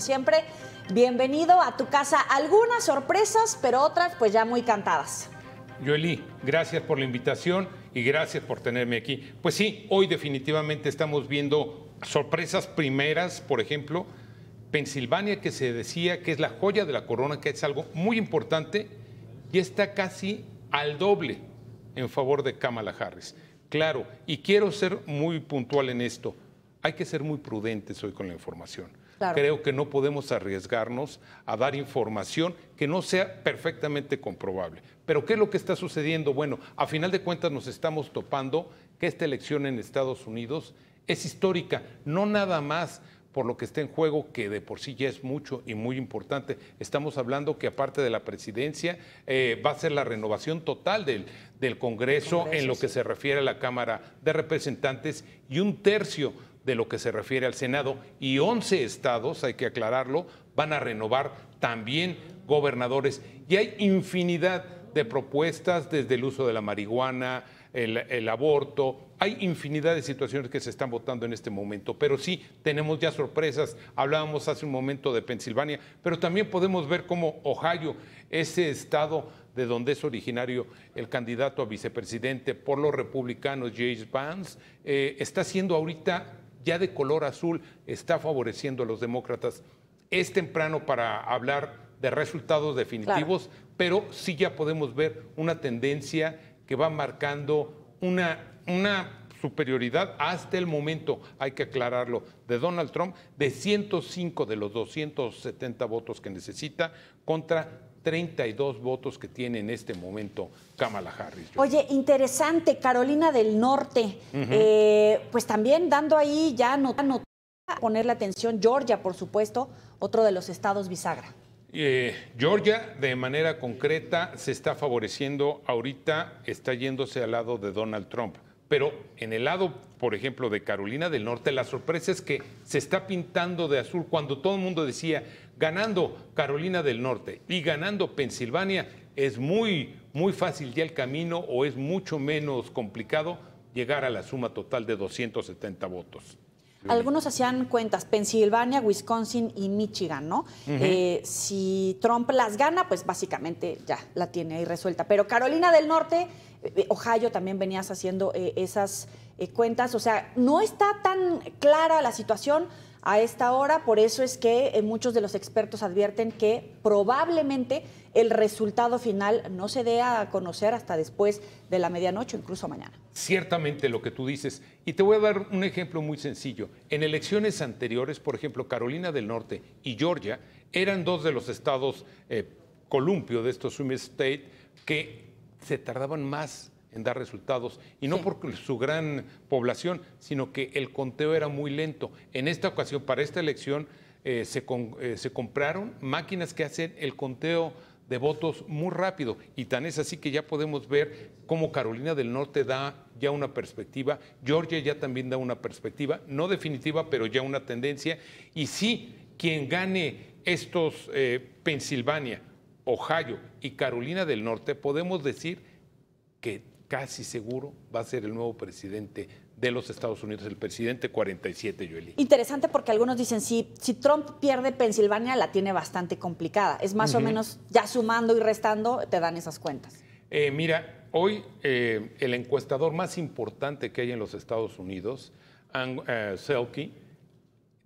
siempre, bienvenido a tu casa. Algunas sorpresas, pero otras pues ya muy cantadas. Yoeli, gracias por la invitación y gracias por tenerme aquí. Pues sí, hoy definitivamente estamos viendo sorpresas primeras, por ejemplo, Pensilvania que se decía que es la joya de la corona, que es algo muy importante, y está casi al doble en favor de Kamala Harris. Claro, y quiero ser muy puntual en esto, hay que ser muy prudentes hoy con la información. Creo que no podemos arriesgarnos a dar información que no sea perfectamente comprobable. Pero ¿qué es lo que está sucediendo? Bueno, a final de cuentas nos estamos topando que esta elección en Estados Unidos es histórica, no nada más por lo que está en juego, que de por sí ya es mucho y muy importante. Estamos hablando que aparte de la presidencia, eh, va a ser la renovación total del, Congreso, en lo que se refiere a la Cámara de Representantes y un tercio de lo que se refiere al Senado y 11 estados, hay que aclararlo, van a renovar también gobernadores. Y hay infinidad de propuestas desde el uso de la marihuana, el, aborto. Hay infinidad de situaciones que se están votando en este momento, pero sí tenemos ya sorpresas. Hablábamos hace un momento de Pensilvania, pero también podemos ver cómo Ohio, ese estado de donde es originario el candidato a vicepresidente por los republicanos, James Vance, eh, está siendo ahorita ya de color azul está favoreciendo a los demócratas. Es temprano para hablar de resultados definitivos, pero sí ya podemos ver una tendencia que va marcando una, una superioridad hasta el momento, hay que aclararlo, de Donald Trump de 105 de los 270 votos que necesita contra 32 votos que tiene en este momento Kamala Harris. Oye, interesante, Carolina del Norte, eh, pues también dando ahí ya nota, poner la atención Georgia, por supuesto, otro de los estados bisagra. Eh, Georgia, de manera concreta, se está favoreciendo ahorita, está yéndose al lado de Donald Trump. Pero en el lado, por ejemplo, de Carolina del Norte, la sorpresa es que se está pintando de azul cuando todo el mundo decía, ganando Carolina del Norte y ganando Pensilvania, es muy, muy fácil ya el camino o es mucho menos complicado llegar a la suma total de 270 votos. Algunos hacían cuentas, Pensilvania, Wisconsin y Michigan, ¿no? Eh, si Trump las gana, pues básicamente ya la tiene ahí resuelta. Pero Carolina del Norte eh, Ohio también venías haciendo eh, esas eh, cuentas. O sea, no está tan clara la situación a esta hora, por eso es que muchos de los expertos advierten que probablemente el resultado final no se dé a conocer hasta después de la medianoche, incluso mañana. Ciertamente lo que tú dices, y te voy a dar un ejemplo muy sencillo. En elecciones anteriores, por ejemplo, Carolina del Norte y Georgia eran dos de los estados columpio de estos swing state que se tardaban más en dar resultados. Y no por su gran población, sino que el conteo era muy lento. En esta ocasión, para esta elección, eh, eh, se, compraron máquinas que hacen el conteo de votos muy rápido. Y tan es así que ya podemos ver cómo Carolina del Norte da ya una perspectiva, Georgia ya también da una perspectiva, no definitiva, pero ya una tendencia. Y sí, quien gane estos, eh, Pensilvania, Ohio y Carolina del Norte, podemos decir que casi seguro va a ser el nuevo presidente de los Estados Unidos, el presidente 47, Joel Interesante porque algunos dicen, si, si Trump pierde Pensilvania, la tiene bastante complicada. Es más o menos, ya sumando y restando, te dan esas cuentas. Eh, mira, hoy eh, el encuestador más importante que hay en los Estados Unidos, eh, Selkie,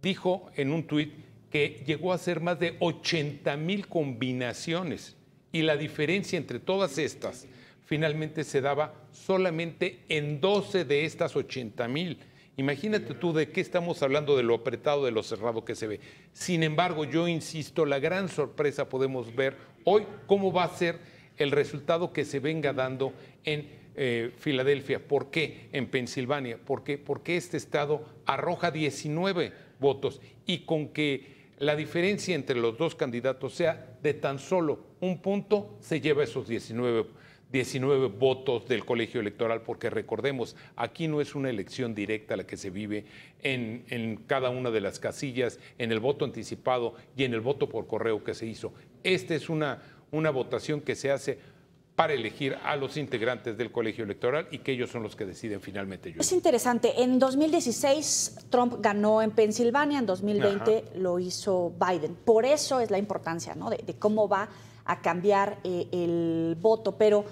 dijo en un tuit que llegó a ser más de 80 mil combinaciones y la diferencia entre todas estas finalmente se daba solamente en 12 de estas 80 mil. Imagínate tú de qué estamos hablando, de lo apretado, de lo cerrado que se ve. Sin embargo, yo insisto, la gran sorpresa podemos ver hoy cómo va a ser el resultado que se venga dando en eh, Filadelfia. ¿Por qué en Pensilvania? ¿Por qué? Porque este estado arroja 19 votos y con que la diferencia entre los dos candidatos sea de tan solo un punto, se lleva esos 19, votos del colegio electoral, porque recordemos, aquí no es una elección directa la que se vive en, cada una de las casillas, en el voto anticipado y en el voto por correo que se hizo. Esta es una, una votación que se hace para elegir a los integrantes del colegio electoral y que ellos son los que deciden finalmente. Es interesante, en 2016 Trump ganó en Pensilvania, en 2020 lo hizo Biden. Por eso es la importancia ¿no? de, cómo va a cambiar eh, el voto. Pero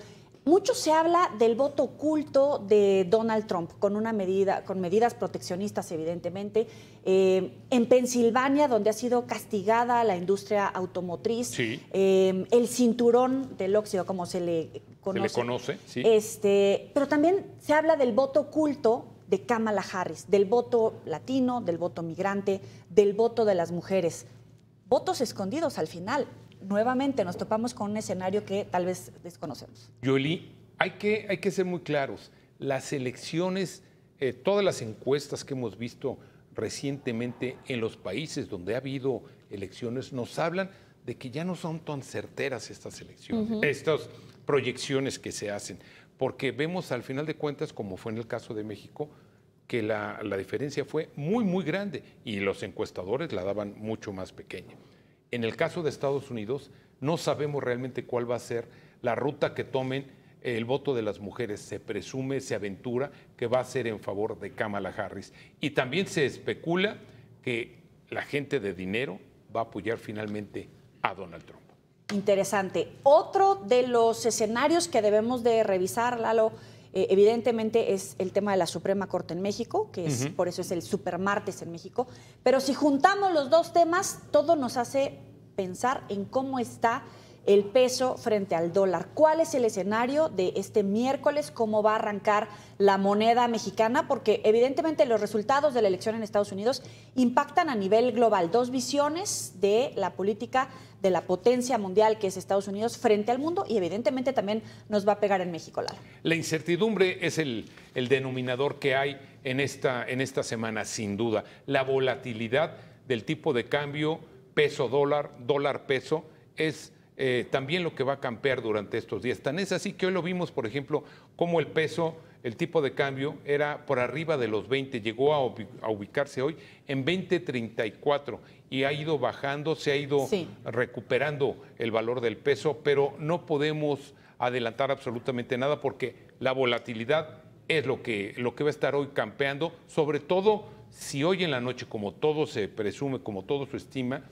mucho se habla del voto oculto de Donald Trump, con una medida, con medidas proteccionistas, evidentemente. Eh, en Pensilvania, donde ha sido castigada la industria automotriz, eh, el cinturón del óxido, como se le conoce. Se le conoce, sí. Este, pero también se habla del voto oculto de Kamala Harris, del voto latino, del voto migrante, del voto de las mujeres. Votos escondidos al final. Nuevamente nos topamos con un escenario que tal vez desconocemos. Yoli, hay que, hay que ser muy claros. Las elecciones, eh, todas las encuestas que hemos visto recientemente en los países donde ha habido elecciones nos hablan de que ya no son tan certeras estas elecciones, estas proyecciones que se hacen porque vemos al final de cuentas, como fue en el caso de México, que la, diferencia fue muy, muy grande y los encuestadores la daban mucho más pequeña. En el caso de Estados Unidos, no sabemos realmente cuál va a ser la ruta que tomen el voto de las mujeres. Se presume, se aventura que va a ser en favor de Kamala Harris. Y también se especula que la gente de dinero va a apoyar finalmente a Donald Trump. Interesante. Otro de los escenarios que debemos de revisar, Lalo, eh, evidentemente es el tema de la Suprema Corte en México, que es, por eso es el supermartes en México. Pero si juntamos los dos temas, todo nos hace pensar en cómo está el peso frente al dólar. ¿Cuál es el escenario de este miércoles? ¿Cómo va a arrancar la moneda mexicana? Porque evidentemente los resultados de la elección en Estados Unidos impactan a nivel global. Dos visiones de la política de la potencia mundial que es Estados Unidos frente al mundo y evidentemente también nos va a pegar en México, La incertidumbre es el, denominador que hay en esta, en esta semana, sin duda. La volatilidad del tipo de cambio, peso dólar, dólar peso, es eh, también lo que va a campear durante estos días. Tan es así que hoy lo vimos, por ejemplo, cómo el peso, el tipo de cambio era por arriba de los 20, llegó a ubicarse hoy en 20.34 y ha ido bajando, se ha ido recuperando el valor del peso, pero no podemos adelantar absolutamente nada porque la volatilidad es lo que, lo que va a estar hoy campeando, sobre todo si hoy en la noche, como todo se presume, como todo se estima,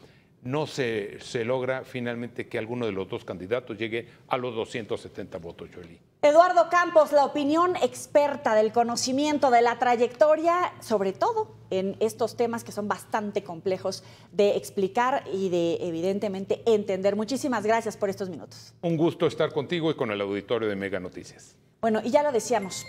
no se, se, logra finalmente que alguno de los dos candidatos llegue a los 270 votos, Jolie. Eduardo Campos, la opinión experta del conocimiento de la trayectoria, sobre todo en estos temas que son bastante complejos de explicar y de evidentemente entender. Muchísimas gracias por estos minutos. Un gusto estar contigo y con el auditorio de Mega Noticias. Bueno, y ya lo decíamos,